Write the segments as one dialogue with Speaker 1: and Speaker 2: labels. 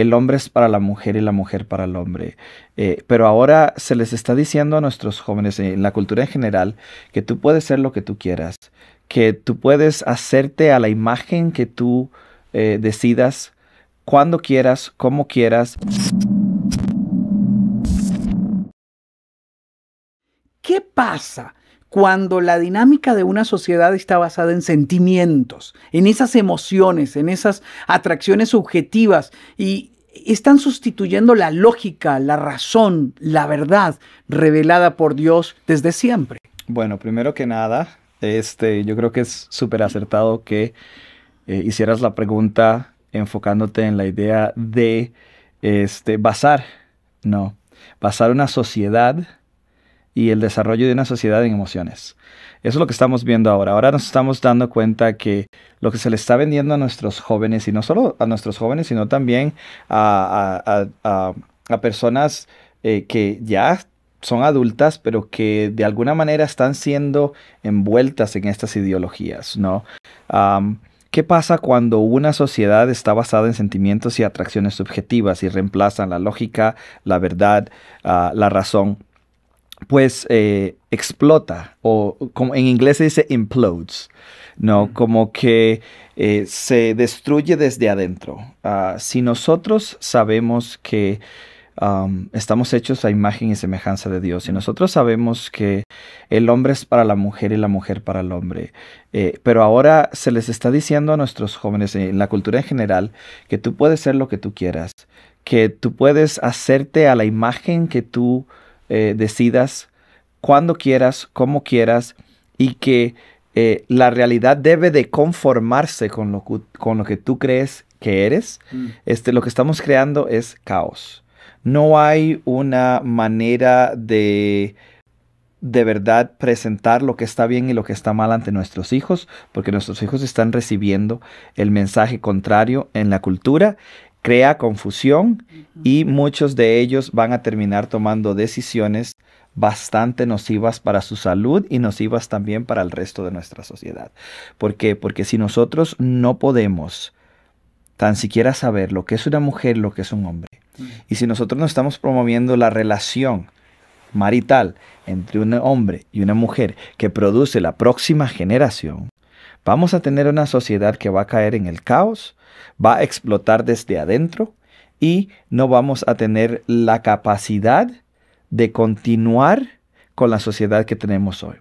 Speaker 1: el hombre es para la mujer y la mujer para el hombre. Eh, pero ahora se les está diciendo a nuestros jóvenes, eh, en la cultura en general, que tú puedes ser lo que tú quieras, que tú puedes hacerte a la imagen que tú eh, decidas, cuando quieras, como quieras. ¿Qué pasa cuando la dinámica de una sociedad está basada en sentimientos, en esas emociones, en esas atracciones subjetivas y están sustituyendo la lógica, la razón, la verdad revelada por Dios desde siempre. Bueno, primero que nada, este, yo creo que es súper acertado que eh, hicieras la pregunta enfocándote en la idea de este, basar, no, basar una sociedad y el desarrollo de una sociedad en emociones. Eso es lo que estamos viendo ahora. Ahora nos estamos dando cuenta que lo que se le está vendiendo a nuestros jóvenes, y no solo a nuestros jóvenes, sino también a, personas eh, que ya son adultas, pero que de alguna manera están siendo envueltas en estas ideologías, ¿no? ¿Qué pasa cuando una sociedad está basada en sentimientos y atracciones subjetivas y reemplazan la lógica, la verdad, ah, la razón pues eh, explota o como en inglés se dice implodes, ¿no? Como que eh, se destruye desde adentro. Ah, si nosotros sabemos que estamos hechos a imagen y semejanza de Dios, si nosotros sabemos que el hombre es para la mujer y la mujer para el hombre, eh, pero ahora se les está diciendo a nuestros jóvenes, en la cultura en general, que tú puedes ser lo que tú quieras, que tú puedes hacerte a la imagen que tú eh, decidas, cuando quieras, como quieras, y que eh, la realidad debe de conformarse con lo, con lo que tú crees que eres. Mm. Este, lo que estamos creando es caos. No hay una manera de de verdad presentar lo que está bien y lo que está mal ante nuestros hijos, porque nuestros hijos están recibiendo el mensaje contrario en la cultura crea confusión y muchos de ellos van a terminar tomando decisiones bastante nocivas para su salud y nocivas también para el resto de nuestra sociedad. ¿Por qué? Porque si nosotros no podemos tan siquiera saber lo que es una mujer, lo que es un hombre, y si nosotros no estamos promoviendo la relación marital entre un hombre y una mujer que produce la próxima generación, Vamos a tener una sociedad que va a caer en el caos, va a explotar desde adentro y no vamos a tener la capacidad de continuar con la sociedad que tenemos hoy.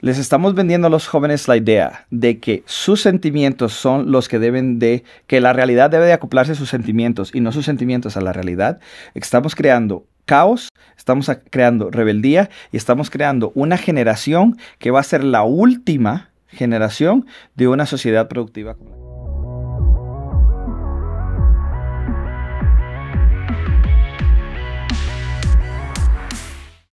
Speaker 1: Les estamos vendiendo a los jóvenes la idea de que sus sentimientos son los que deben de, que la realidad debe de acoplarse a sus sentimientos y no sus sentimientos a la realidad. Estamos creando caos, estamos creando rebeldía y estamos creando una generación que va a ser la última generación de una sociedad productiva